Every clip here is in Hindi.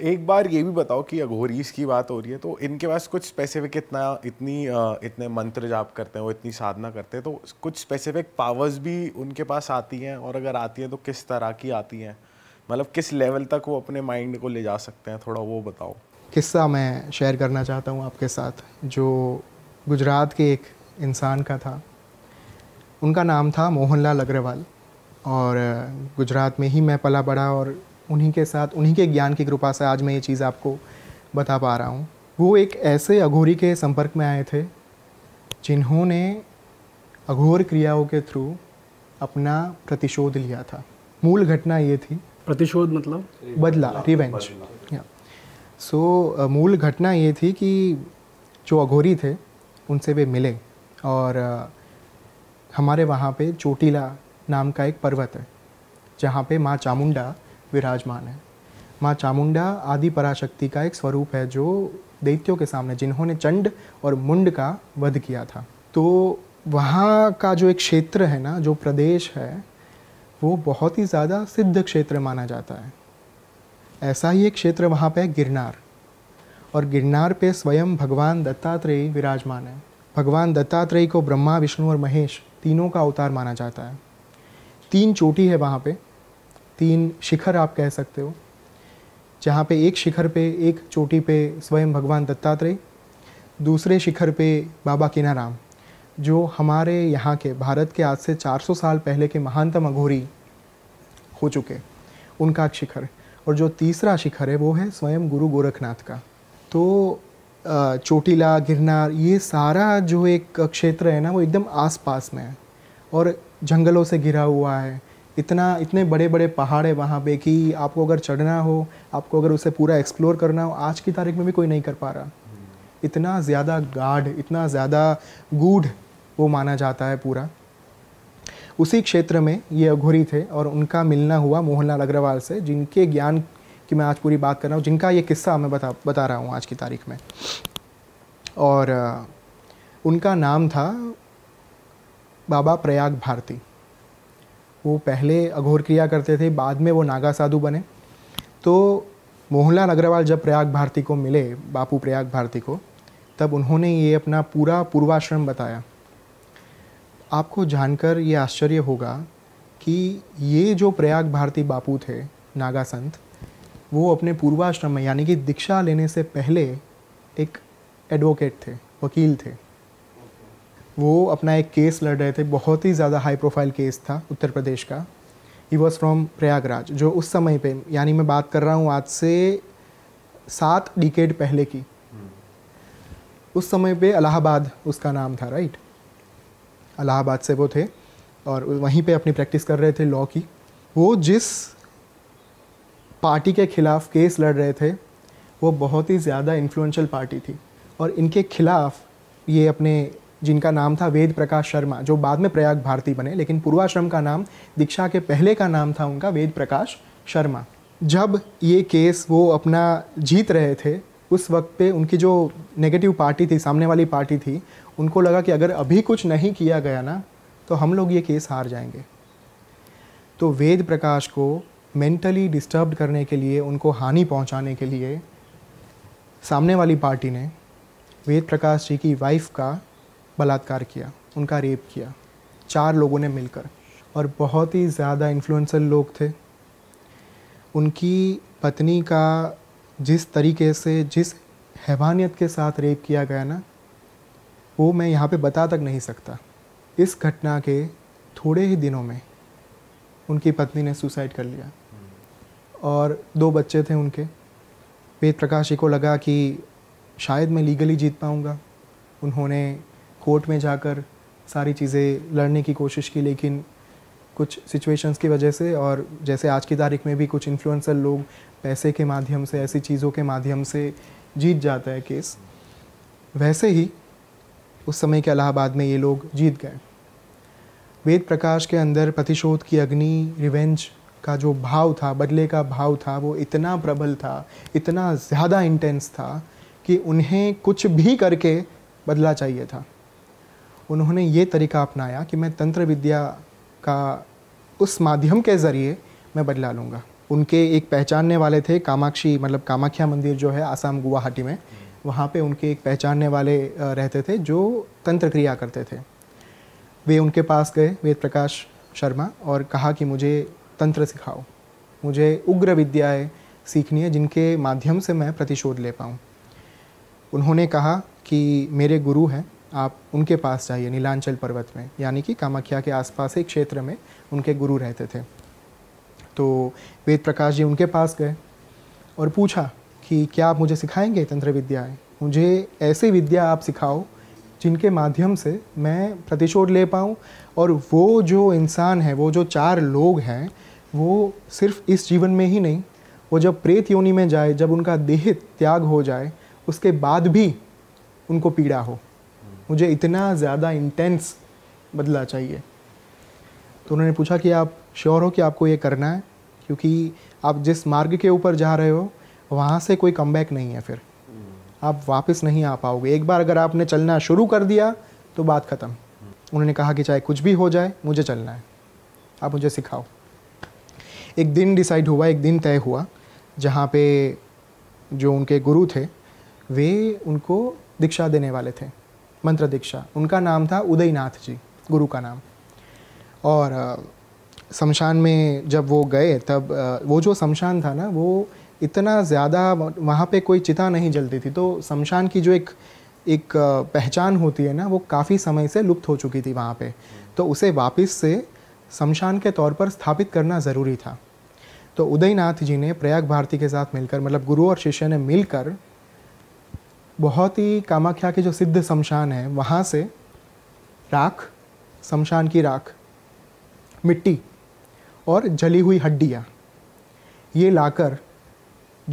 एक बार ये भी बताओ कि अघोरीज की बात हो रही है तो इनके पास कुछ स्पेसिफिक इतना इतनी इतने मंत्र जाप करते हैं वो इतनी साधना करते हैं तो कुछ स्पेसिफिक पावर्स भी उनके पास आती हैं और अगर आती हैं तो किस तरह की आती हैं मतलब किस लेवल तक वो अपने माइंड को ले जा सकते हैं थोड़ा वो बताओ किस्सा मैं शेयर करना चाहता हूँ आपके साथ जो गुजरात के एक इंसान का था उनका नाम था मोहनलाल अग्रवाल और गुजरात में ही मैं पला बड़ा और उन्हीं के साथ उन्हीं के ज्ञान की कृपा से आज मैं ये चीज़ आपको बता पा रहा हूँ वो एक ऐसे अघोरी के संपर्क में आए थे जिन्होंने अघोर क्रियाओं के थ्रू अपना प्रतिशोध लिया था मूल घटना ये थी प्रतिशोध मतलब बदला रिवेंज या सो मूल घटना ये थी कि जो अघोरी थे उनसे वे मिले और हमारे वहाँ पे चोटीला नाम का एक पर्वत है जहाँ पे माँ चामुंडा विराजमान है माँ चामुंडा आदि पराशक्ति का एक स्वरूप है जो दैत्यों के सामने जिन्होंने चंड और मुंड का वध किया था तो वहाँ का जो एक क्षेत्र है ना जो प्रदेश है वो बहुत ही ज़्यादा सिद्ध क्षेत्र माना जाता है ऐसा ही एक क्षेत्र वहाँ पे है गिरनार और गिरनार पे स्वयं भगवान दत्तात्रेय विराजमान है भगवान दत्तात्रेय को ब्रह्मा विष्णु और महेश तीनों का अवतार माना जाता है तीन चोटी है वहाँ पे तीन शिखर आप कह सकते हो जहाँ पे एक शिखर पे एक चोटी पे स्वयं भगवान दत्तात्रेय दूसरे शिखर पे बाबा किनाराम जो हमारे यहाँ के भारत के आज से 400 साल पहले के महानतम अघोरी हो चुके उनका एक शिखर और जो तीसरा शिखर है वो है स्वयं गुरु गोरखनाथ का तो चोटीला गिरनार ये सारा जो एक क्षेत्र है ना वो एकदम आसपास में है और जंगलों से घिरा हुआ है इतना इतने बड़े बड़े पहाड़ है वहाँ पे कि आपको अगर चढ़ना हो आपको अगर उसे पूरा एक्सप्लोर करना हो आज की तारीख में भी कोई नहीं कर पा रहा इतना ज़्यादा गाढ़ इतना ज़्यादा गूढ़ वो माना जाता है पूरा उसी क्षेत्र में ये अघोरी थे और उनका मिलना हुआ मोहनलाल अग्रवाल से जिनके ज्ञान की मैं आज पूरी बात कर रहा हूँ जिनका ये किस्सा मैं बता बता रहा हूँ आज की तारीख में और उनका नाम था बाबा प्रयाग भारती वो पहले अघोर क्रिया करते थे बाद में वो नागा साधु बने तो मोहनलाल अग्रवाल जब प्रयाग भारती को मिले बापू प्रयाग भारती को तब उन्होंने ये अपना पूरा पूर्वाश्रम बताया आपको जानकर ये आश्चर्य होगा कि ये जो प्रयाग भारती बापू थे नागा संत वो अपने पूर्वाश्रम में यानी कि दीक्षा लेने से पहले एक एडवोकेट थे वकील थे वो अपना एक केस लड़ रहे थे बहुत ही ज़्यादा हाई प्रोफाइल केस था उत्तर प्रदेश का ही वॉज फ्रॉम प्रयागराज जो उस समय पे यानी मैं बात कर रहा हूँ आज से सात डिकेड पहले की हम्म। उस समय पे अलाहाबाद उसका नाम था राइट अलाहाबाद से वो थे और वहीं पे अपनी प्रैक्टिस कर रहे थे लॉ की वो जिस पार्टी के खिलाफ केस लड़ रहे थे वो बहुत ही ज़्यादा इन्फ्लुएंशियल पार्टी थी और इनके खिलाफ ये अपने जिनका नाम था वेद प्रकाश शर्मा जो बाद में प्रयाग भारती बने लेकिन पूर्वाश्रम का नाम दीक्षा के पहले का नाम था उनका वेद प्रकाश शर्मा जब ये केस वो अपना जीत रहे थे उस वक्त पे उनकी जो नेगेटिव पार्टी थी सामने वाली पार्टी थी उनको लगा कि अगर अभी कुछ नहीं किया गया ना तो हम लोग ये केस हार जाएंगे तो वेद प्रकाश को मेंटली डिस्टर्ब करने के लिए उनको हानि पहुंचाने के लिए सामने वाली पार्टी ने वेद प्रकाश जी की वाइफ का बलात्कार किया उनका रेप किया चार लोगों ने मिलकर और बहुत ही ज़्यादा इन्फ्लुंसल लोग थे उनकी पत्नी का जिस तरीके से जिस हैवानियत के साथ रेप किया गया ना वो मैं यहाँ पे बता तक नहीं सकता इस घटना के थोड़े ही दिनों में उनकी पत्नी ने सुसाइड कर लिया और दो बच्चे थे उनके वेद प्रकाश जी को लगा कि शायद मैं लीगली जीत पाऊँगा उन्होंने कोर्ट में जाकर सारी चीज़ें लड़ने की कोशिश की लेकिन कुछ सिचुएशंस की वजह से और जैसे आज की तारीख में भी कुछ इन्फ्लुएंसर लोग पैसे के माध्यम से ऐसी चीज़ों के माध्यम से जीत जाता है केस वैसे ही उस समय के इलाहाबाद में ये लोग जीत गए वेद प्रकाश के अंदर प्रतिशोध की अग्नि रिवेंज का जो भाव था बदले का भाव था वो इतना प्रबल था इतना ज़्यादा इंटेंस था कि उन्हें कुछ भी करके बदला चाहिए था उन्होंने ये तरीका अपनाया कि मैं तंत्र विद्या का उस माध्यम के ज़रिए मैं बदला लूँगा उनके एक पहचानने वाले थे कामाक्षी मतलब कामाख्या मंदिर जो है आसाम गुवाहाटी में हम्म। वहाँ पे उनके एक पहचानने वाले रहते थे जो तंत्र क्रिया करते थे वे उनके पास गए वेद प्रकाश शर्मा और कहा कि मुझे तंत्र सिखाओ मुझे उग्र विद्याएँ सीखनी है जिनके माध्यम से मैं प्रतिशोध ले पाऊँ उन्होंने कहा कि मेरे गुरु हैं आप उनके पास जाइए नीलांचल पर्वत में यानी कि कामाख्या के आसपास एक क्षेत्र में उनके गुरु रहते थे तो वेद प्रकाश जी उनके पास गए और पूछा कि क्या आप मुझे सिखाएंगे तंत्र विद्याएँ मुझे ऐसी विद्या आप सिखाओ जिनके माध्यम से मैं प्रतिशोध ले पाऊँ और वो जो इंसान है वो जो चार लोग हैं वो सिर्फ इस जीवन में ही नहीं वो जब प्रेत योनि में जाए जब उनका देह त्याग हो जाए उसके बाद भी उनको पीड़ा हो मुझे इतना ज़्यादा इंटेंस बदला चाहिए तो उन्होंने पूछा कि आप श्योर हो कि आपको ये करना है क्योंकि आप जिस मार्ग के ऊपर जा रहे हो वहाँ से कोई कम नहीं है फिर आप वापस नहीं आ पाओगे एक बार अगर आपने चलना शुरू कर दिया तो बात ख़त्म उन्होंने कहा कि चाहे कुछ भी हो जाए मुझे चलना है आप मुझे सिखाओ एक दिन डिसाइड हुआ एक दिन तय हुआ जहाँ पे जो उनके गुरु थे वे उनको दीक्षा देने वाले थे मंत्र दीक्षा उनका नाम था उदयनाथ जी गुरु का नाम और शमशान में जब वो गए तब वो जो शमशान था ना वो इतना ज़्यादा वहाँ पे कोई चिता नहीं जलती थी तो शमशान की जो एक एक पहचान होती है ना वो काफ़ी समय से लुप्त हो चुकी थी वहाँ पे तो उसे वापस से शमशान के तौर पर स्थापित करना ज़रूरी था तो उदयनाथ जी ने प्रयाग भारती के साथ मिलकर मतलब गुरु और शिष्य ने मिलकर बहुत ही कामाख्या के जो सिद्ध शमशान है वहाँ से राख शमशान की राख मिट्टी और जली हुई हड्डियाँ ये लाकर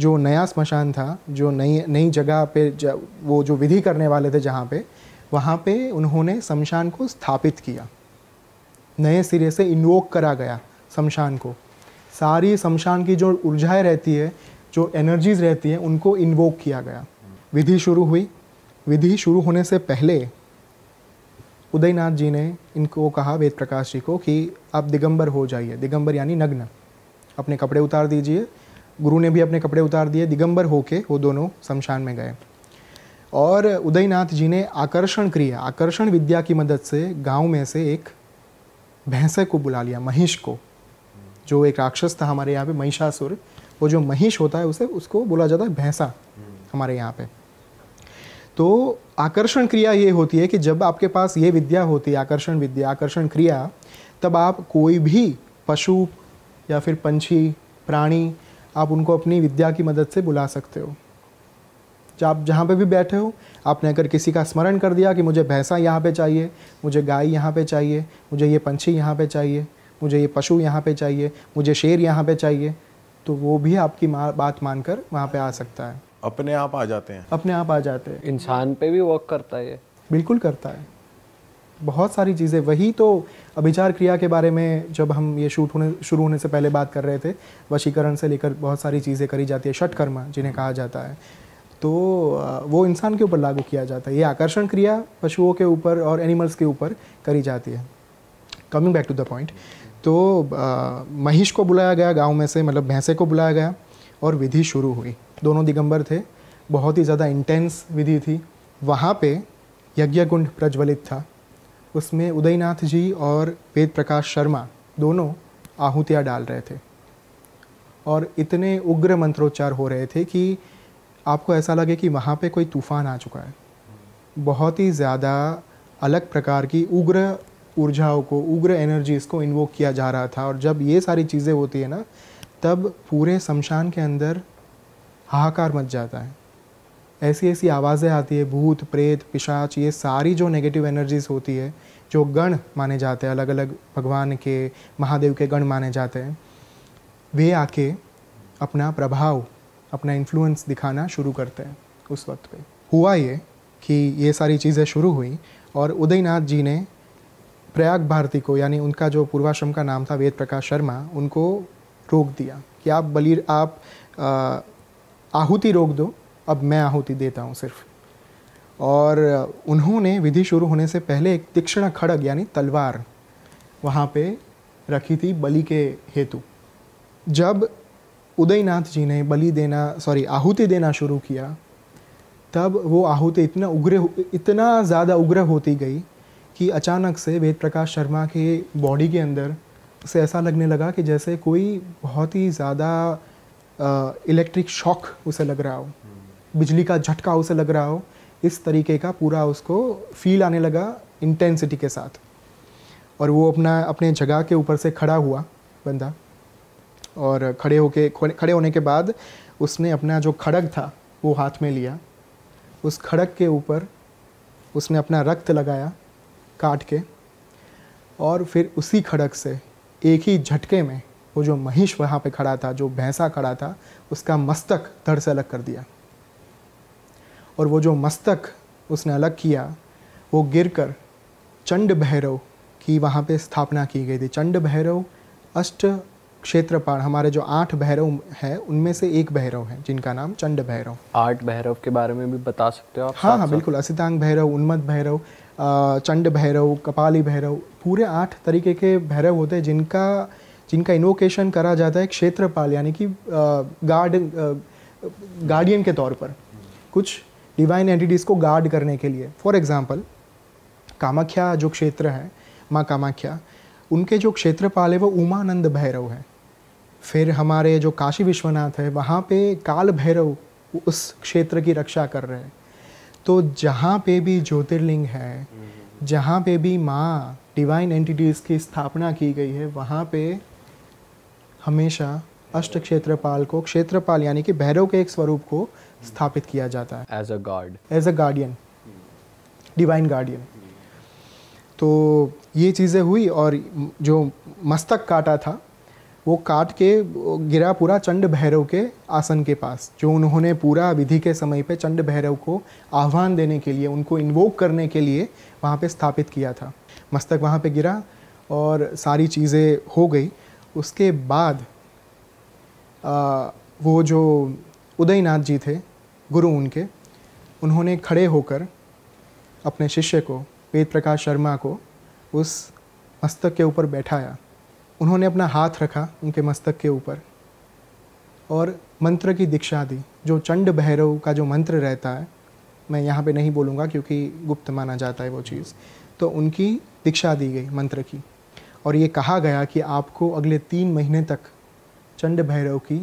जो नया स्मशान था जो नई नई जगह पे वो जो विधि करने वाले थे जहाँ पे वहाँ पे उन्होंने शमशान को स्थापित किया नए सिरे से इन्वोक करा गया शमशान को सारी शमशान की जो ऊर्जाएँ रहती है जो एनर्जीज़ रहती हैं उनको इन्वोक किया गया विधि शुरू हुई विधि शुरू होने से पहले उदयनाथ जी ने इनको कहा वेद प्रकाश जी को कि आप दिगंबर हो जाइए दिगंबर यानी नग्न अपने कपड़े उतार दीजिए गुरु ने भी अपने कपड़े उतार दिए दिगंबर होके वो दोनों शमशान में गए और उदयनाथ जी ने आकर्षण क्रिया आकर्षण विद्या की मदद से गांव में से एक भैंसे को बुला लिया महिष को जो एक राक्षस था हमारे यहाँ पे महिषासुर वो जो महिष होता है उसे उसको बोला जाता है भैंसा हमारे यहाँ पे तो आकर्षण क्रिया ये होती है कि जब आपके पास ये विद्या होती है आकर्षण विद्या आकर्षण क्रिया तब आप कोई भी पशु या फिर पंछी प्राणी आप उनको अपनी विद्या की मदद से बुला सकते हो जब आप जहाँ पे भी बैठे हो आपने अगर किसी का स्मरण कर दिया कि मुझे भैंसा यहाँ पे चाहिए मुझे गाय यहाँ पे चाहिए मुझे ये पंछी यहाँ पे चाहिए मुझे ये पशु यहाँ पे चाहिए मुझे शेर यहाँ पे चाहिए तो वो भी आपकी बात मानकर वहाँ पे आ सकता है अपने आप आ जाते हैं अपने आप आ जाते हैं इंसान पे भी वर्क करता है बिल्कुल करता है बहुत सारी चीज़ें वही तो अभिचार क्रिया के बारे में जब हम ये शूट होने शुरू होने से पहले बात कर रहे थे वशीकरण से लेकर बहुत सारी चीज़ें करी जाती है षटकर्मा जिन्हें कहा जाता है तो वो इंसान के ऊपर लागू किया जाता है ये आकर्षण क्रिया पशुओं के ऊपर और एनिमल्स के ऊपर करी जाती है coming back to the point तो महिष को बुलाया गया गांव में से मतलब भैंसे को बुलाया गया और विधि शुरू हुई दोनों दिगंबर थे बहुत ही ज़्यादा इंटेंस विधि थी वहाँ पे यज्ञकुंड प्रज्वलित था उसमें उदयनाथ जी और वेद प्रकाश शर्मा दोनों आहुतियाँ डाल रहे थे और इतने उग्र मंत्रोच्चार हो रहे थे कि आपको ऐसा लगे कि वहाँ पे कोई तूफान आ चुका है बहुत ही ज़्यादा अलग प्रकार की उग्र ऊर्जाओं को उग्र एनर्जीज़ को इन्वोक किया जा रहा था और जब ये सारी चीज़ें होती है ना तब पूरे शमशान के अंदर हाहाकार मच जाता है ऐसी ऐसी आवाज़ें आती है भूत प्रेत पिशाच ये सारी जो नेगेटिव एनर्जीज होती है जो गण माने जाते हैं अलग अलग भगवान के महादेव के गण माने जाते हैं वे आके अपना प्रभाव अपना इन्फ्लुएंस दिखाना शुरू करते हैं उस वक्त पे हुआ ये कि ये सारी चीज़ें शुरू हुई और उदयनाथ जी ने प्रयाग भारती को यानी उनका जो पूर्वाश्रम का नाम था वेद प्रकाश शर्मा उनको रोक दिया कि आप बलि आप आ, आहुति रोक दो अब मैं आहुति देता हूँ सिर्फ और उन्होंने विधि शुरू होने से पहले एक तीक्ष्ण खड़ग यानी तलवार वहाँ पे रखी थी बलि के हेतु जब उदयनाथ जी ने बलि देना सॉरी आहुति देना शुरू किया तब वो आहुति इतना उग्र इतना ज़्यादा उग्र होती गई कि अचानक से वेद प्रकाश शर्मा के बॉडी के अंदर से ऐसा लगने लगा कि जैसे कोई बहुत ही ज़्यादा इलेक्ट्रिक शॉक उसे लग रहा हो बिजली का झटका उसे लग रहा हो इस तरीके का पूरा उसको फील आने लगा इंटेंसिटी के साथ और वो अपना अपने जगह के ऊपर से खड़ा हुआ बंदा और खड़े होके खड़े होने के बाद उसने अपना जो खड़ग था वो हाथ में लिया उस खड़ग के ऊपर उसने अपना रक्त लगाया काट के और फिर उसी खड़ग से एक ही झटके में वो जो महिष वहाँ पे खड़ा था जो भैंसा खड़ा था उसका मस्तक धड़ से अलग कर दिया और वो जो मस्तक उसने अलग किया वो गिरकर चंड भैरव की वहाँ पे स्थापना की गई थी चंड भैरव अष्ट क्षेत्रपाल हमारे जो आठ भैरव है उनमें से एक भैरव है जिनका नाम चंड भैरव आठ भैरव के बारे में भी बता सकते हो आप हाँ हाँ बिल्कुल असितांग भैरव उन्मत भैरव चंड भैरव कपाली भैरव पूरे आठ तरीके के भैरव होते हैं जिनका जिनका इन्वोकेशन करा जाता है क्षेत्रपाल यानी कि गार्ड गार्डियन के तौर पर कुछ डिवाइन एंटिटीज़ को गार्ड करने के लिए फॉर एग्ज़ाम्पल कामाख्या जो क्षेत्र है माँ कामाख्या उनके जो क्षेत्रपाल है वो उमानंद भैरव है फिर हमारे जो काशी विश्वनाथ है वहाँ पे काल भैरव उस क्षेत्र की रक्षा कर रहे हैं तो जहाँ पे भी ज्योतिर्लिंग है हम्म। जहाँ पे भी माँ डिवाइन एंटिटीज़ की स्थापना की गई है वहाँ पे हमेशा अष्ट क्षेत्रपाल को क्षेत्रपाल यानी कि भैरव के एक स्वरूप को स्थापित किया जाता है as a guard as a guardian divine guardian तो ये चीज़ें हुई और जो मस्तक काटा था वो काट के गिरा पूरा चंड भैरव के आसन के पास जो उन्होंने पूरा विधि के समय पे चंड भैरव को आह्वान देने के लिए उनको इन्वोक करने के लिए वहाँ पे स्थापित किया था मस्तक वहाँ पे गिरा और सारी चीज़ें हो गई उसके बाद आ, वो जो उदयनाथ जी थे गुरु उनके उन्होंने खड़े होकर अपने शिष्य को वेद प्रकाश शर्मा को उस मस्तक के ऊपर बैठाया उन्होंने अपना हाथ रखा उनके मस्तक के ऊपर और मंत्र की दीक्षा दी जो चंड भैरव का जो मंत्र रहता है मैं यहाँ पे नहीं बोलूँगा क्योंकि गुप्त माना जाता है वो चीज़ तो उनकी दीक्षा दी गई मंत्र की और ये कहा गया कि आपको अगले तीन महीने तक चंड भैरव की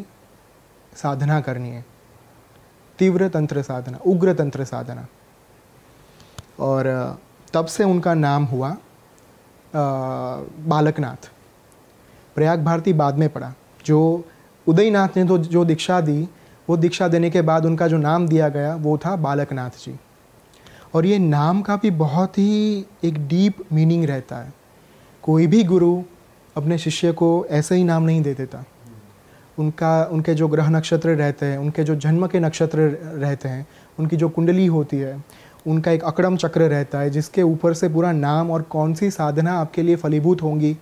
साधना करनी है तीव्र तंत्र साधना उग्र तंत्र साधना और तब से उनका नाम हुआ आ, बालकनाथ प्रयाग भारती बाद में पड़ा जो उदयनाथ ने तो जो दीक्षा दी वो दीक्षा देने के बाद उनका जो नाम दिया गया वो था बालकनाथ जी और ये नाम का भी बहुत ही एक डीप मीनिंग रहता है कोई भी गुरु अपने शिष्य को ऐसे ही नाम नहीं दे देता उनका उनके जो ग्रह नक्षत्र रहते हैं उनके जो जन्म के नक्षत्र रहते हैं उनकी जो कुंडली होती है उनका एक अकड़म चक्र रहता है जिसके ऊपर से पूरा नाम और कौन सी साधना आपके लिए फलीभूत होंगी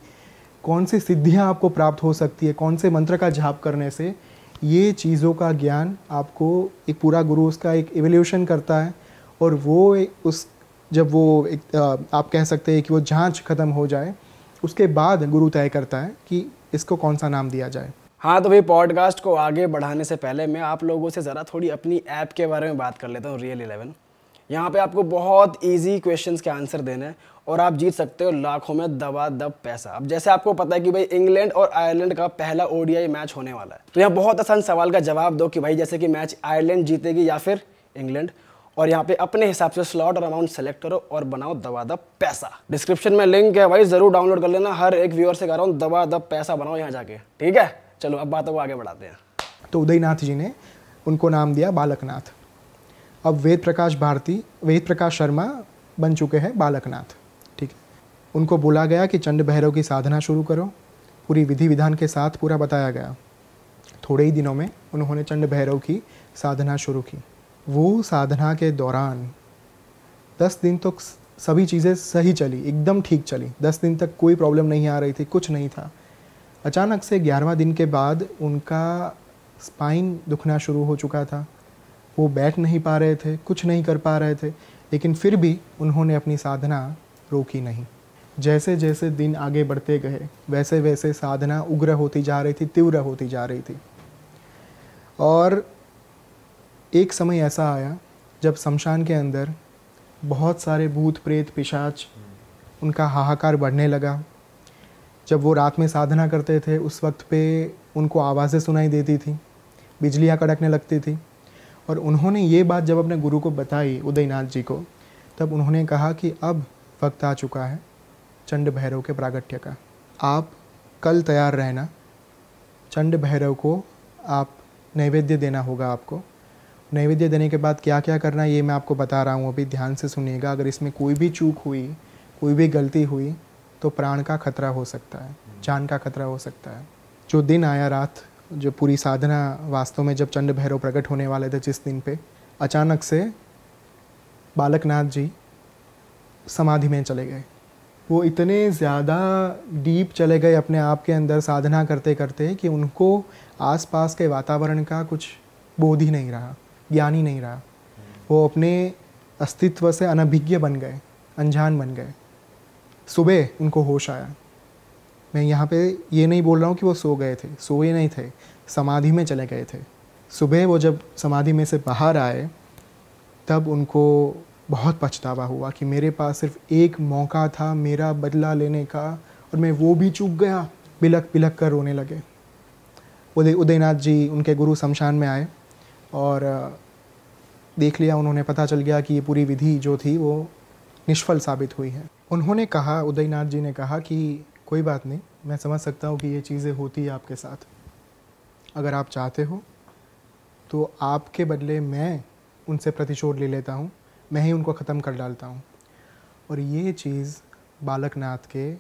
कौन सी सिद्धियाँ आपको प्राप्त हो सकती है कौन से मंत्र का झाप करने से ये चीज़ों का ज्ञान आपको एक पूरा गुरु उसका एक एवोल्यूशन करता है और वो उस जब वो एक आप कह सकते हैं कि वो जांच ख़त्म हो जाए उसके बाद गुरु तय करता है कि इसको कौन सा नाम दिया जाए हाँ तो भाई पॉडकास्ट को आगे बढ़ाने से पहले मैं आप लोगों से ज़रा थोड़ी अपनी ऐप के बारे में बात कर लेता हूँ रियल इलेवन यहाँ पे आपको बहुत इजी क्वेश्चंस के आंसर देने हैं और आप जीत सकते हो लाखों में दबा दब पैसा अब जैसे आपको पता है कि भाई इंग्लैंड और आयरलैंड का पहला ओडीआई मैच होने वाला है तो यहाँ बहुत आसान सवाल का जवाब दो कि भाई जैसे कि मैच आयरलैंड जीतेगी या फिर इंग्लैंड और यहाँ पे अपने हिसाब से स्लॉट और अमाउंट सेलेक्ट करो और बनाओ दबा द पैसा डिस्क्रिप्शन में लिंक है भाई जरूर डाउनलोड कर लेना हर एक व्यूअर से कह रहा हूँ दबा द पैसा बनाओ यहाँ जाके ठीक है चलो अब बातों को आगे बढ़ाते हैं तो उदयनाथ जी ने उनको नाम दिया बालकनाथ अब वेद प्रकाश भारती वेद प्रकाश शर्मा बन चुके हैं बालकनाथ ठीक है उनको बोला गया कि चंड भैरव की साधना शुरू करो पूरी विधि विधान के साथ पूरा बताया गया थोड़े ही दिनों में उन्होंने चंड भैरव की साधना शुरू की वो साधना के दौरान दस दिन तो सभी चीज़ें सही चली एकदम ठीक चली दस दिन तक कोई प्रॉब्लम नहीं आ रही थी कुछ नहीं था अचानक से ग्यारहवा दिन के बाद उनका स्पाइन दुखना शुरू हो चुका था वो बैठ नहीं पा रहे थे कुछ नहीं कर पा रहे थे लेकिन फिर भी उन्होंने अपनी साधना रोकी नहीं जैसे जैसे दिन आगे बढ़ते गए वैसे वैसे साधना उग्र होती जा रही थी तीव्र होती जा रही थी और एक समय ऐसा आया जब शमशान के अंदर बहुत सारे भूत प्रेत पिशाच उनका हाहाकार बढ़ने लगा जब वो रात में साधना करते थे उस वक्त पे उनको आवाज़ें सुनाई देती थी बिजलियाँ कड़कने लगती थी और उन्होंने ये बात जब अपने गुरु को बताई उदयनाथ जी को तब उन्होंने कहा कि अब वक्त आ चुका है चंड भैरव के प्रागट्य का आप कल तैयार रहना चंड भैरव को आप नैवेद्य देना होगा आपको नैवेद्य देने के बाद क्या क्या करना है ये मैं आपको बता रहा हूँ अभी ध्यान से सुनिएगा अगर इसमें कोई भी चूक हुई कोई भी गलती हुई तो प्राण का खतरा हो सकता है हम्म। जान का खतरा हो सकता है जो दिन आया रात जो पूरी साधना वास्तव में जब चंड भैरव प्रकट होने वाले थे जिस दिन पे अचानक से बालकनाथ जी समाधि में चले गए वो इतने ज़्यादा डीप चले गए अपने आप के अंदर साधना करते करते कि उनको आसपास के वातावरण का कुछ बोध ही नहीं रहा ज्ञान ही नहीं रहा वो अपने अस्तित्व से अनभिज्ञ बन गए अनजान बन गए सुबह उनको होश आया मैं यहाँ पे ये नहीं बोल रहा हूँ कि वो सो गए थे सोए नहीं थे समाधि में चले गए थे सुबह वो जब समाधि में से बाहर आए तब उनको बहुत पछतावा हुआ कि मेरे पास सिर्फ एक मौका था मेरा बदला लेने का और मैं वो भी चूक गया बिलक बिलक कर रोने लगे उदय उदयनाथ जी उनके गुरु शमशान में आए और देख लिया उन्होंने पता चल गया कि ये पूरी विधि जो थी वो निष्फल साबित हुई है उन्होंने कहा उदयनाथ जी ने कहा कि कोई बात नहीं मैं समझ सकता हूँ कि ये चीज़ें होती है आपके साथ अगर आप चाहते हो तो आपके बदले मैं उनसे प्रतिशोध ले लेता हूँ मैं ही उनको ख़त्म कर डालता हूँ और ये चीज़ बालकनाथ के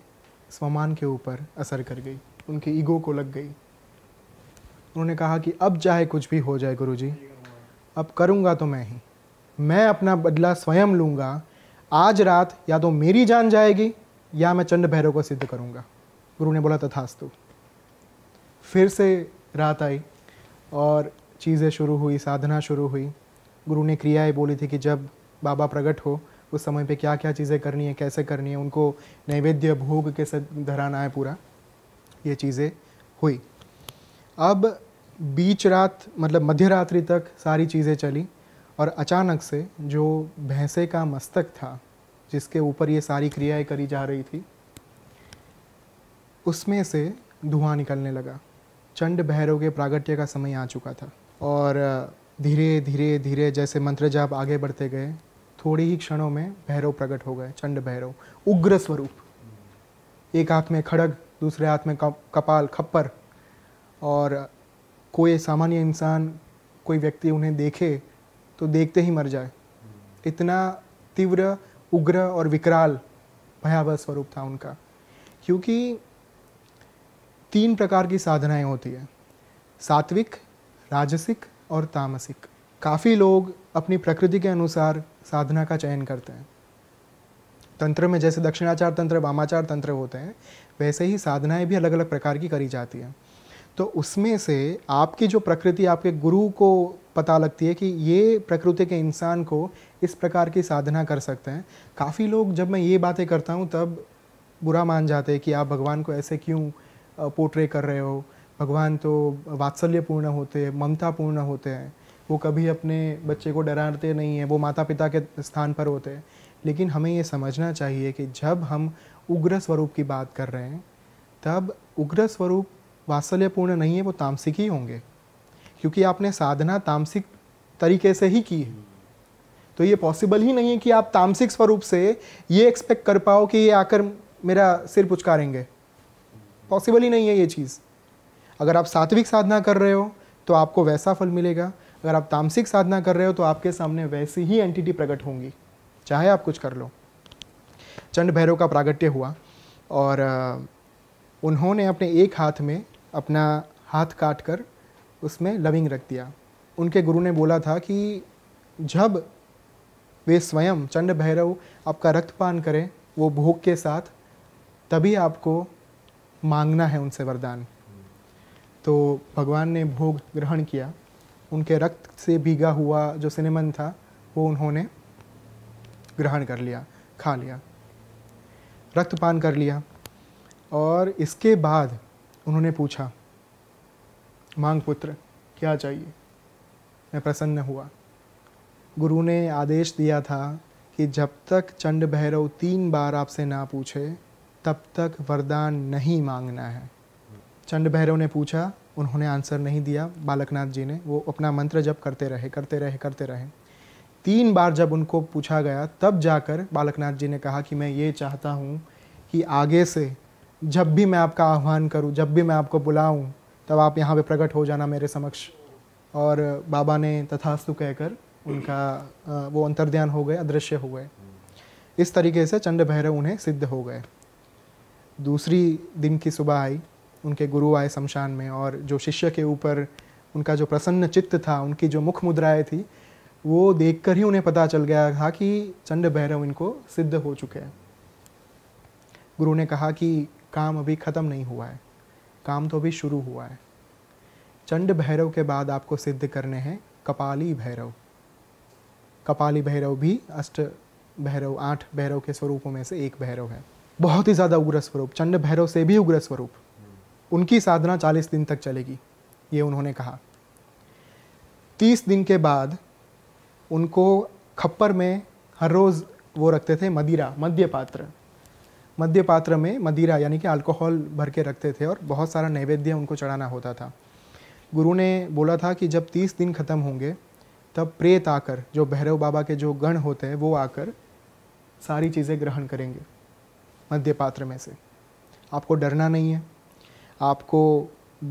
स्वमान के ऊपर असर कर गई उनके ईगो को लग गई उन्होंने कहा कि अब चाहे कुछ भी हो जाए गुरु जी अब करूँगा तो मैं ही मैं अपना बदला स्वयं लूँगा आज रात या तो मेरी जान जाएगी या मैं चंड भैरव को सिद्ध करूँगा गुरु ने बोला तथास्तु फिर से रात आई और चीज़ें शुरू हुई साधना शुरू हुई गुरु ने क्रियाएं बोली थी कि जब बाबा प्रकट हो उस समय पे क्या क्या चीज़ें करनी है कैसे करनी है उनको नैवेद्य भोग कैसे धराना है पूरा ये चीज़ें हुई अब बीच रात मतलब मध्य रात्रि तक सारी चीज़ें चली और अचानक से जो भैंसे का मस्तक था जिसके ऊपर ये सारी क्रियाएं करी जा रही थी उसमें से धुआं निकलने लगा चंड भैरव के प्रागट्य का समय आ चुका था और धीरे धीरे धीरे जैसे मंत्र जाप आगे बढ़ते गए थोड़ी ही क्षणों में भैरव प्रकट हो गए चंड भैरव उग्र स्वरूप एक हाथ में खड़ग दूसरे हाथ में कपाल खप्पर और कोई सामान्य इंसान कोई व्यक्ति उन्हें देखे तो देखते ही मर जाए इतना तीव्र उग्र और विकराल भयावह स्वरूप था उनका क्योंकि तीन प्रकार की साधनाएं होती है सात्विक राजसिक और तामसिक काफ़ी लोग अपनी प्रकृति के अनुसार साधना का चयन करते हैं तंत्र में जैसे दक्षिणाचार तंत्र वामाचार तंत्र होते हैं वैसे ही साधनाएं भी अलग अलग प्रकार की करी जाती हैं तो उसमें से आपकी जो प्रकृति आपके गुरु को पता लगती है कि ये प्रकृति के इंसान को इस प्रकार की साधना कर सकते हैं काफ़ी लोग जब मैं ये बातें करता हूँ तब बुरा मान जाते हैं कि आप भगवान को ऐसे क्यों पोट्रे कर रहे हो भगवान तो वात्सल्यपूर्ण होते हैं ममतापूर्ण होते हैं वो कभी अपने बच्चे को डराते नहीं हैं वो माता पिता के स्थान पर होते हैं लेकिन हमें ये समझना चाहिए कि जब हम उग्र स्वरूप की बात कर रहे हैं तब उग्र स्वरूप वात्सल्यपूर्ण नहीं है वो तामसिक ही होंगे क्योंकि आपने साधना तामसिक तरीके से ही की है तो ये पॉसिबल ही नहीं है कि आप तामसिक स्वरूप से ये एक्सपेक्ट कर पाओ कि ये आकर मेरा सिर पुचकारेंगे पॉसिबल ही नहीं है ये चीज़ अगर आप सात्विक साधना कर रहे हो तो आपको वैसा फल मिलेगा अगर आप तामसिक साधना कर रहे हो तो आपके सामने वैसी ही एंटिटी प्रकट होंगी चाहे आप कुछ कर लो चंड भैरव का प्रागट्य हुआ और उन्होंने अपने एक हाथ में अपना हाथ काट कर उसमें लविंग रख दिया उनके गुरु ने बोला था कि जब वे स्वयं चंड भैरव आपका रक्तपान करें वो भोग के साथ तभी आपको मांगना है उनसे वरदान तो भगवान ने भोग ग्रहण किया उनके रक्त से भीगा हुआ जो सिनेमन था वो उन्होंने ग्रहण कर लिया खा लिया रक्तपान कर लिया और इसके बाद उन्होंने पूछा मांग पुत्र क्या चाहिए मैं प्रसन्न हुआ गुरु ने आदेश दिया था कि जब तक चंड भैरव तीन बार आपसे ना पूछे तब तक वरदान नहीं मांगना है चंड भैरव ने पूछा उन्होंने आंसर नहीं दिया बालकनाथ जी ने वो अपना मंत्र जब करते रहे करते रहे करते रहे तीन बार जब उनको पूछा गया तब जाकर बालकनाथ जी ने कहा कि मैं ये चाहता हूँ कि आगे से जब भी मैं आपका आह्वान करूं जब भी मैं आपको बुलाऊं तब आप यहाँ पे प्रकट हो जाना मेरे समक्ष और बाबा ने तथास्तु कहकर उनका वो अंतर्ध्यान हो गए अदृश्य हो गए इस तरीके से चंड भैरव उन्हें सिद्ध हो गए दूसरी दिन की सुबह आई उनके गुरु आए शमशान में और जो शिष्य के ऊपर उनका जो प्रसन्न चित्त था उनकी जो मुख मुद्राएं थी वो देखकर ही उन्हें पता चल गया था कि चंड भैरव इनको सिद्ध हो चुके हैं गुरु ने कहा कि काम अभी ख़त्म नहीं हुआ है काम तो अभी शुरू हुआ है चंड भैरव के बाद आपको सिद्ध करने हैं कपाली भैरव कपाली भैरव भी अष्ट भैरव आठ भैरव के स्वरूपों में से एक भैरव है बहुत ही ज़्यादा उग्र स्वरूप चंड भैरव से भी उग्र स्वरूप उनकी साधना चालीस दिन तक चलेगी ये उन्होंने कहा तीस दिन के बाद उनको खप्पर में हर रोज़ वो रखते थे मदिरा मध्य पात्र मध्य पात्र में मदिरा यानी कि अल्कोहल भर के रखते थे और बहुत सारा नैवेद्य उनको चढ़ाना होता था गुरु ने बोला था कि जब तीस दिन खत्म होंगे तब प्रेत आकर जो भैरव बाबा के जो गण होते हैं वो आकर सारी चीज़ें ग्रहण करेंगे मध्य पात्र में से आपको डरना नहीं है आपको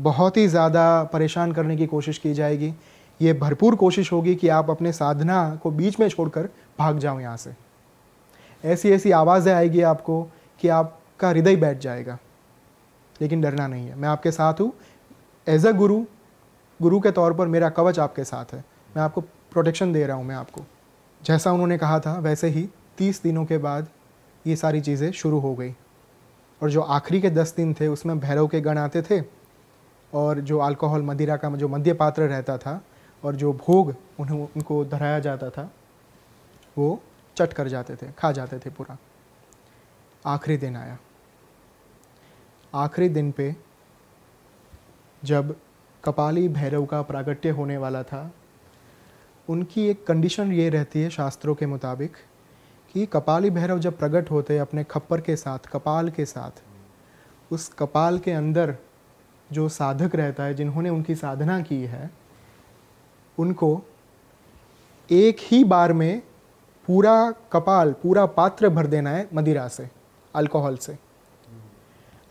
बहुत ही ज़्यादा परेशान करने की कोशिश की जाएगी ये भरपूर कोशिश होगी कि आप अपने साधना को बीच में छोड़कर भाग जाओ यहाँ से ऐसी ऐसी आवाज़ें आएगी आपको कि आपका हृदय बैठ जाएगा लेकिन डरना नहीं है मैं आपके साथ हूँ एज अ गुरु गुरु के तौर पर मेरा कवच आपके साथ है मैं आपको प्रोटेक्शन दे रहा हूँ मैं आपको जैसा उन्होंने कहा था वैसे ही तीस दिनों के बाद ये सारी चीज़ें शुरू हो गई और जो आखिरी के दस दिन थे उसमें भैरव के गण आते थे और जो अल्कोहल मदिरा का जो मध्य पात्र रहता था और जो भोग उन्हें उनको धराया जाता था वो चट कर जाते थे खा जाते थे पूरा आखिरी दिन आया आखिरी दिन पे जब कपाली भैरव का प्रागट्य होने वाला था उनकी एक कंडीशन ये रहती है शास्त्रों के मुताबिक कि कपाली भैरव जब प्रकट होते अपने खप्पर के साथ कपाल के साथ उस कपाल के अंदर जो साधक रहता है जिन्होंने उनकी साधना की है उनको एक ही बार में पूरा कपाल पूरा पात्र भर देना है मदिरा से अल्कोहल से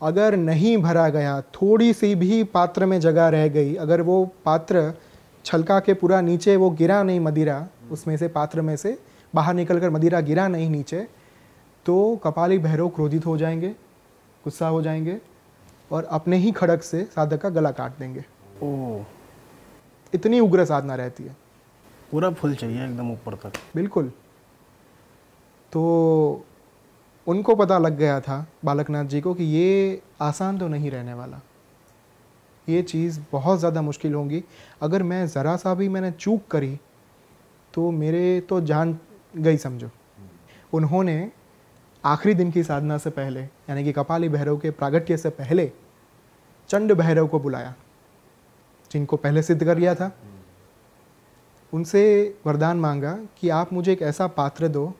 अगर नहीं भरा गया थोड़ी सी भी पात्र में जगह रह गई अगर वो पात्र छलका के पूरा नीचे वो गिरा नहीं मदिरा उसमें से पात्र में से बाहर निकल कर मदिरा गिरा नहीं नीचे तो कपाली भैरव क्रोधित हो जाएंगे गुस्सा हो जाएंगे और अपने ही खड़क से साधक का गला काट देंगे ओ इतनी उग्र साधना रहती है पूरा फुल चाहिए एकदम ऊपर तक बिल्कुल तो उनको पता लग गया था बालकनाथ जी को कि ये आसान तो नहीं रहने वाला ये चीज़ बहुत ज़्यादा मुश्किल होगी अगर मैं ज़रा सा भी मैंने चूक करी तो मेरे तो जान गई समझो उन्होंने आखिरी दिन की साधना से पहले यानी कि कपाली भैरव के प्रागट्य से पहले चंड भैरव को बुलाया जिनको पहले सिद्ध कर लिया था उनसे वरदान मांगा कि आप मुझे एक ऐसा पात्र दो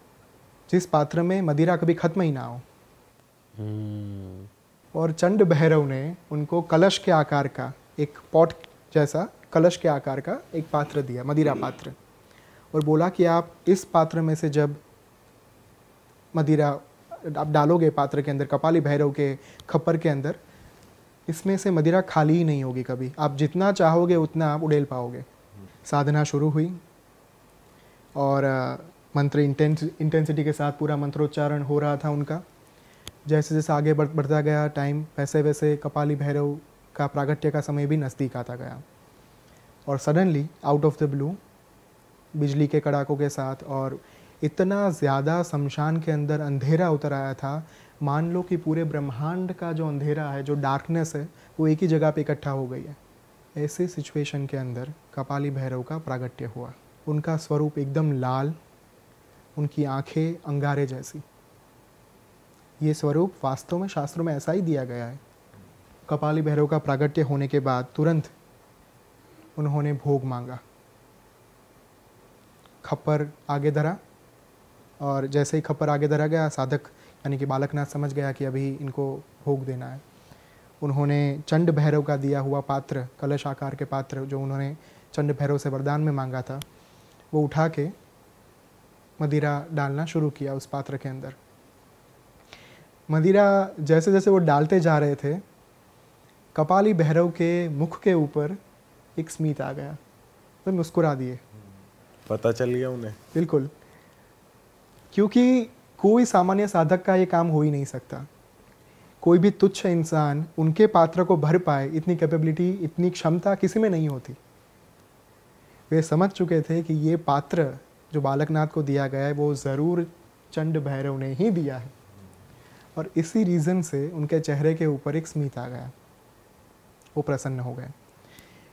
जिस पात्र में मदिरा कभी खत्म ही ना हो और चंड भैरव ने उनको कलश के आकार का एक पॉट जैसा कलश के आकार का एक पात्र दिया मदिरा पात्र और बोला कि आप इस पात्र में से जब मदिरा आप डालोगे पात्र के अंदर कपाली भैरव के खप्पर के अंदर इसमें से मदिरा खाली ही नहीं होगी कभी आप जितना चाहोगे उतना आप उड़ेल पाओगे साधना शुरू हुई और मंत्र इंटेंस इंटेंसिटी के साथ पूरा मंत्रोच्चारण हो रहा था उनका जैसे जैसे आगे बढ़ बढ़ता गया टाइम वैसे वैसे कपाली भैरव का प्रागट्य का समय भी नज़दीक आता गया और suddenly out of the blue बिजली के कड़ाकों के साथ और इतना ज़्यादा शमशान के अंदर अंधेरा उतर आया था मान लो कि पूरे ब्रह्मांड का जो अंधेरा है जो डार्कनेस है वो एक ही जगह पे इकट्ठा हो गई है ऐसे सिचुएशन के अंदर कपाली भैरव का प्रागट्य हुआ उनका स्वरूप एकदम लाल उनकी आंखें अंगारे जैसी ये स्वरूप वास्तव में शास्त्रों में ऐसा ही दिया गया है कपाली भैरव का प्रागट्य होने के बाद तुरंत उन्होंने भोग मांगा खप्पर आगे धरा और जैसे ही खप्पर आगे धरा गया साधक यानी कि बालकनाथ समझ गया कि अभी इनको भोग देना है उन्होंने चंड भैरव का दिया हुआ पात्र कलश आकार के पात्र जो उन्होंने चंड भैरव से वरदान में मांगा था वो उठा के मदिरा डालना शुरू किया उस पात्र के अंदर मदिरा जैसे जैसे वो डालते जा रहे थे कपाली भैरव के मुख के ऊपर एक स्मित आ गया तो मुस्कुरा दिए पता चल गया उन्हें बिल्कुल क्योंकि कोई सामान्य साधक का ये काम हो ही नहीं सकता कोई भी तुच्छ इंसान उनके पात्र को भर पाए इतनी कैपेबिलिटी इतनी क्षमता किसी में नहीं होती वे समझ चुके थे कि ये पात्र जो बालकनाथ को दिया गया है वो ज़रूर चंड भैरव ने ही दिया है और इसी रीज़न से उनके चेहरे के ऊपर एक स्मित आ गया वो प्रसन्न हो गए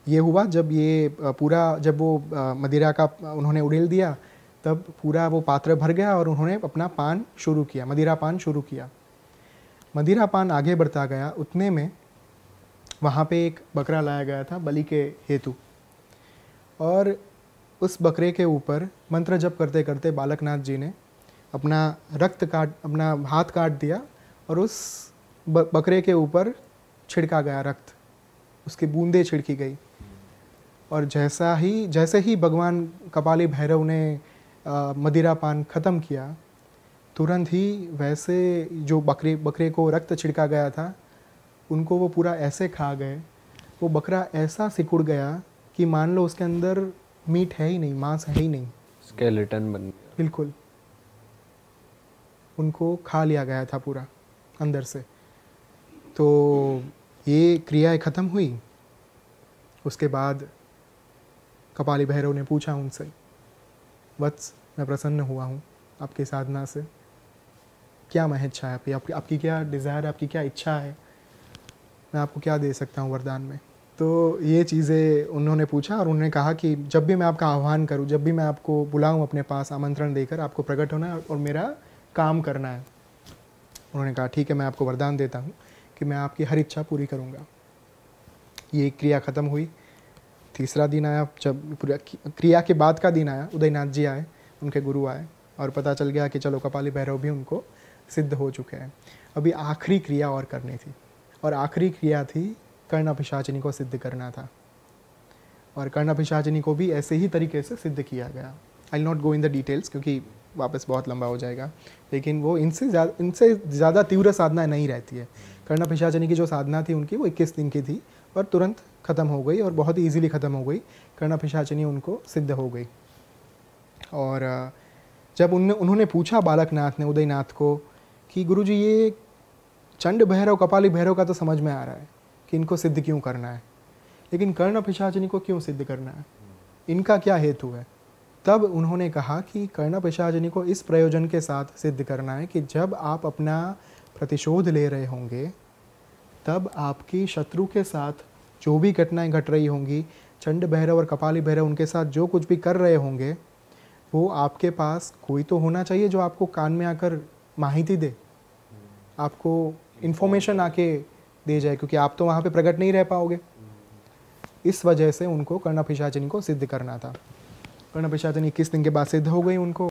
ये हुआ जब ये पूरा जब वो मदिरा का उन्होंने उड़ेल दिया तब पूरा वो पात्र भर गया और उन्होंने अपना पान शुरू किया मदिरा पान शुरू किया मदिरा पान आगे बढ़ता गया उतने में वहाँ पे एक बकरा लाया गया था बलि के हेतु और उस बकरे के ऊपर मंत्र जप करते करते बालकनाथ जी ने अपना रक्त काट अपना हाथ काट दिया और उस बकरे के ऊपर छिड़का गया रक्त उसकी बूंदें छिड़की गई और जैसा ही जैसे ही भगवान कपाली भैरव ने मदिरा पान ख़त्म किया तुरंत ही वैसे जो बकरे बकरे को रक्त छिड़का गया था उनको वो पूरा ऐसे खा गए वो बकरा ऐसा सिकुड़ गया कि मान लो उसके अंदर मीट है ही नहीं मांस है ही नहीं स्केलेटन बन बिल्कुल उनको खा लिया गया था पूरा अंदर से तो ये क्रियाएं ख़त्म हुई उसके बाद कपाली भैरव ने पूछा उनसे वत्स मैं प्रसन्न हुआ हूँ आपकी साधना से क्या महच्छा है आपकी आपकी आपकी क्या डिज़ायर आपकी क्या इच्छा है मैं आपको क्या दे सकता हूँ वरदान में तो ये चीज़ें उन्होंने पूछा और उन्होंने कहा कि जब भी मैं आपका आह्वान करूँ जब भी मैं आपको बुलाऊँ अपने पास आमंत्रण देकर आपको प्रकट होना है और मेरा काम करना है उन्होंने कहा ठीक है मैं आपको वरदान देता हूँ कि मैं आपकी हर इच्छा पूरी करूँगा ये क्रिया ख़त्म हुई तीसरा दिन आया जब क्रिया के बाद का दिन आया उदयनाथ जी आए उनके गुरु आए और पता चल गया कि चलो कपाली भैरव भी उनको सिद्ध हो चुके हैं अभी आखिरी क्रिया और करनी थी और आखिरी क्रिया थी कर्ण अभिशाचनी को सिद्ध करना था और कर्ण अभिशाचनी को भी ऐसे ही तरीके से सिद्ध किया गया I not go in the details क्योंकि वापस बहुत लंबा हो जाएगा लेकिन वो इनसे ज्यादा इनसे ज़्यादा तीव्र साधना नहीं रहती है कर्ण अभिशाचनी की जो साधना थी उनकी वो 21 दिन की थी और तुरंत ख़त्म हो गई और बहुत ही ईजिली ख़त्म हो गई कर्ण अभिशाचनी उनको सिद्ध हो गई और जब उन उन्होंने पूछा बालकनाथ ने उदयनाथ को कि गुरु जी ये चंड भैरव कपाली भैरव का तो समझ में आ रहा है कि इनको सिद्ध क्यों करना है लेकिन कर्ण पिशाचनी को क्यों सिद्ध करना है इनका क्या हेतु है तब उन्होंने कहा कि कर्ण पिशाचनी को इस प्रयोजन के साथ सिद्ध करना है कि जब आप अपना प्रतिशोध ले रहे होंगे तब आपकी शत्रु के साथ जो भी घटनाएं घट रही होंगी चंड भैरव और कपाली भैरव उनके साथ जो कुछ भी कर रहे होंगे वो आपके पास कोई तो होना चाहिए जो आपको कान में आकर माहिती दे आपको इन्फॉर्मेशन आके दे जाए क्योंकि आप तो वहाँ पे प्रकट नहीं रह पाओगे इस वजह से उनको कर्ण पिशाचनी को सिद्ध करना था कर्ण पिशाचनी इक्कीस दिन के बाद सिद्ध हो गई उनको